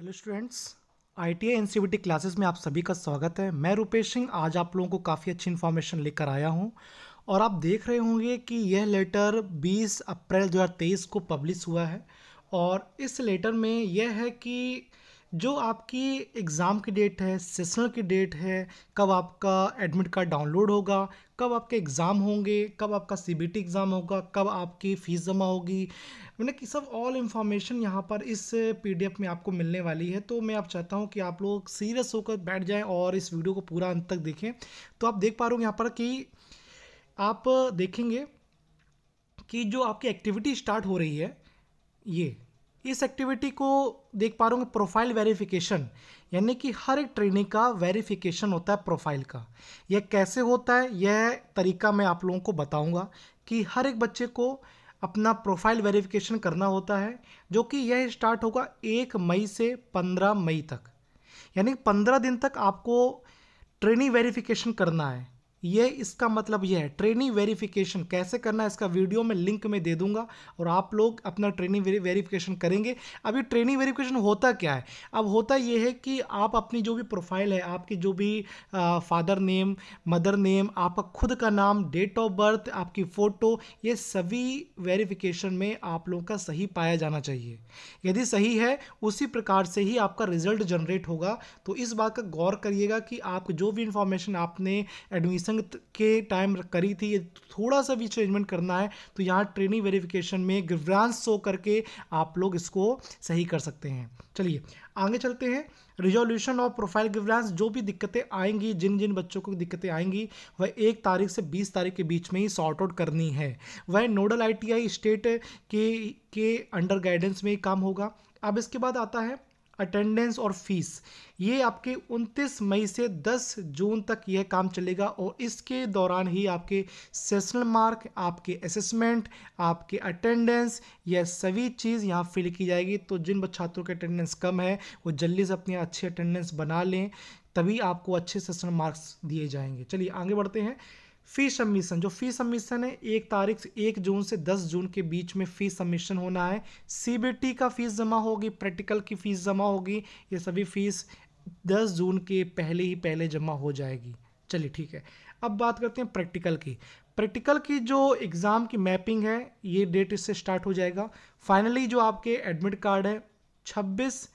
hello students I T N C classes में आप सभी का स्वागत है मैं रूपेश सिंह आज आप लोगों को काफ़ी अच्छी इन्फॉर्मेशन लेकर आया हूं और आप देख रहे होंगे कि यह लेटर 20 अप्रैल 2023 को पब्लिश हुआ है और इस लेटर में यह है कि जो आपकी एग्ज़ाम की डेट है सेशनल की डेट है कब आपका एडमिट कार्ड डाउनलोड होगा कब आपके एग्ज़ाम होंगे कब आपका सी बी टी एग्ज़ाम होगा कब आपकी फ़ीस जमा होगी मैंने कि सब ऑल इन्फॉर्मेशन यहाँ पर इस पी डी एफ में आपको मिलने वाली है तो मैं आप चाहता हूँ कि आप लोग सीरियस होकर बैठ जाएँ और इस वीडियो को पूरा अंत तक देखें तो आप देख पा रहे हो यहाँ पर कि आप देखेंगे कि जो आपकी एक्टिविटी स्टार्ट हो रही है ये इस एक्टिविटी को देख पा रहा हूँ प्रोफाइल वेरिफिकेशन यानी कि हर एक ट्रेनिंग का वेरिफिकेशन होता है प्रोफाइल का यह कैसे होता है यह तरीका मैं आप लोगों को बताऊंगा कि हर एक बच्चे को अपना प्रोफाइल वेरिफिकेशन करना होता है जो कि यह स्टार्ट होगा एक मई से पंद्रह मई तक यानी पंद्रह दिन तक आपको ट्रेनिंग वेरिफिकेशन करना है ये इसका मतलब ये है ट्रेनिंग वेरिफिकेशन कैसे करना है इसका वीडियो में लिंक में दे दूंगा और आप लोग अपना ट्रेनिंग वेरिफिकेशन करेंगे अब ये ट्रेनिंग वेरिफिकेशन होता क्या है अब होता ये है कि आप अपनी जो भी प्रोफाइल है आपकी जो भी फादर नेम मदर नेम आपका खुद का नाम डेट ऑफ बर्थ आपकी फ़ोटो ये सभी वेरिफिकेशन में आप लोगों का सही पाया जाना चाहिए यदि सही है उसी प्रकार से ही आपका रिजल्ट जनरेट होगा तो इस बात का गौर करिएगा कि आप जो भी इंफॉर्मेशन आपने एडमिशन सत्संग के टाइम करी थी ये थोड़ा सा भी चेंजमेंट करना है तो यहाँ ट्रेनिंग वेरिफिकेशन में ग्रांस शो करके आप लोग इसको सही कर सकते हैं चलिए आगे चलते हैं रिजोल्यूशन ऑफ प्रोफाइल ग्रांस जो भी दिक्कतें आएंगी जिन जिन बच्चों को दिक्कतें आएंगी वह एक तारीख से बीस तारीख के बीच में ही सॉर्ट आउट करनी है वह नोडल आई स्टेट के के अंडर गाइडेंस में काम होगा अब इसके बाद आता है अटेंडेंस और फीस ये आपके 29 मई से 10 जून तक यह काम चलेगा और इसके दौरान ही आपके सेशनल मार्क आपके असेसमेंट आपके अटेंडेंस यह सभी चीज़ यहाँ फिल की जाएगी तो जिन छात्रों के अटेंडेंस कम है वो जल्दी से अपने अच्छे अटेंडेंस बना लें तभी आपको अच्छे सेशनल मार्क्स दिए जाएंगे चलिए आगे बढ़ते हैं फी सबमिशन जो फी सबमिशन है एक तारीख से एक जून से दस जून के बीच में फ़ी सबमिशन होना है सीबीटी का फ़ीस जमा होगी प्रैक्टिकल की फ़ीस जमा होगी ये सभी फ़ीस दस जून के पहले ही पहले जमा हो जाएगी चलिए ठीक है अब बात करते हैं प्रैक्टिकल की प्रैक्टिकल की जो एग्ज़ाम की मैपिंग है ये डेट इससे स्टार्ट हो जाएगा फाइनली जो आपके एडमिट कार्ड है छब्बीस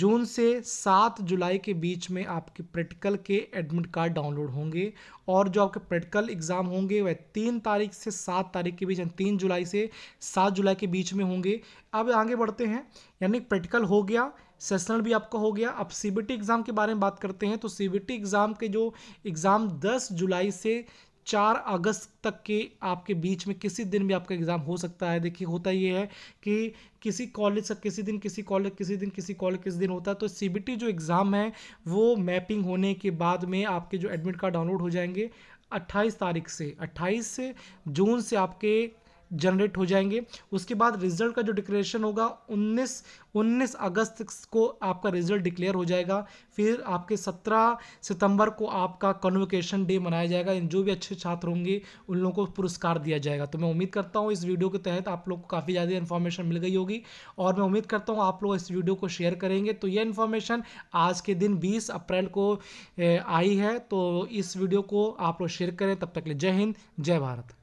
जून से सात जुलाई के बीच में आपके प्रैक्टिकल के एडमिट कार्ड डाउनलोड होंगे और जो आपके प्रैक्टिकल एग्ज़ाम होंगे वह तीन तारीख से सात तारीख के बीच यानी तीन जुलाई से सात जुलाई के बीच में होंगे अब आगे बढ़ते हैं यानी प्रैक्टिकल हो गया सेशनल भी आपका हो गया अब सी एग्ज़ाम के बारे में बात करते हैं तो सी एग्ज़ाम के जो एग्ज़ाम दस जुलाई से चार अगस्त तक के आपके बीच में किसी दिन भी आपका एग्ज़ाम हो सकता है देखिए होता ये है कि किसी कॉलेज से किसी दिन किसी कॉलेज किसी दिन किसी कॉलेज किसी दिन होता है तो सीबीटी जो एग्ज़ाम है वो मैपिंग होने के बाद में आपके जो एडमिट कार्ड डाउनलोड हो जाएंगे 28 तारीख से 28 से जून से आपके जनरेट हो जाएंगे उसके बाद रिजल्ट का जो डिक्लेरेशन होगा 19 19 अगस्त को आपका रिजल्ट डिक्लेयर हो जाएगा फिर आपके 17 सितंबर को आपका कन्वोकेशन डे मनाया जाएगा जो भी अच्छे छात्र होंगे उन लोगों को पुरस्कार दिया जाएगा तो मैं उम्मीद करता हूँ इस वीडियो के तहत आप लोग को काफ़ी ज़्यादा इन्फॉर्मेशन मिल गई होगी और मैं उम्मीद करता हूँ आप लोग इस वीडियो को शेयर करेंगे तो यह इन्फॉर्मेशन आज के दिन बीस अप्रैल को आई है तो इस वीडियो को आप लोग शेयर करें तब तक ले जय हिंद जय भारत